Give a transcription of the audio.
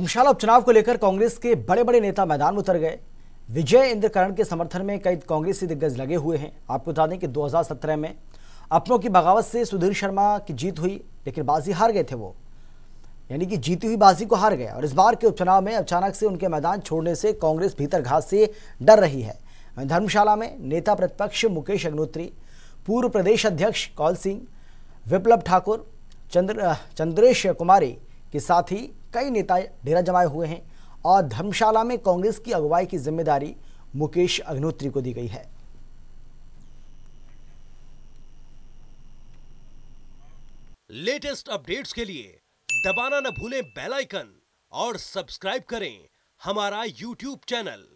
धर्मशाला उपचुनाव को लेकर कांग्रेस के बड़े बड़े नेता मैदान में उतर गए विजय इंद्रकरण के समर्थन में कई कांग्रेसी दिग्गज लगे हुए हैं आपको बता दें कि 2017 में अपनों की बगावत से सुधीर शर्मा की जीत हुई लेकिन बाजी हार गए थे वो यानी कि जीती हुई बाजी को हार गए और इस बार के उपचुनाव में अचानक से उनके मैदान छोड़ने से कांग्रेस भीतर घास से डर रही है धर्मशाला में नेता प्रतिपक्ष मुकेश अग्नोत्री पूर्व प्रदेश अध्यक्ष कौल सिंह विप्लव ठाकुर चंद्र चंद्रेश कुमारी के साथ ही कई नेता डेरा जमाए हुए हैं और धर्मशाला में कांग्रेस की अगुवाई की जिम्मेदारी मुकेश अग्निहोत्री को दी गई है लेटेस्ट अपडेट्स के लिए दबाना न भूलें बेल आइकन और सब्सक्राइब करें हमारा यूट्यूब चैनल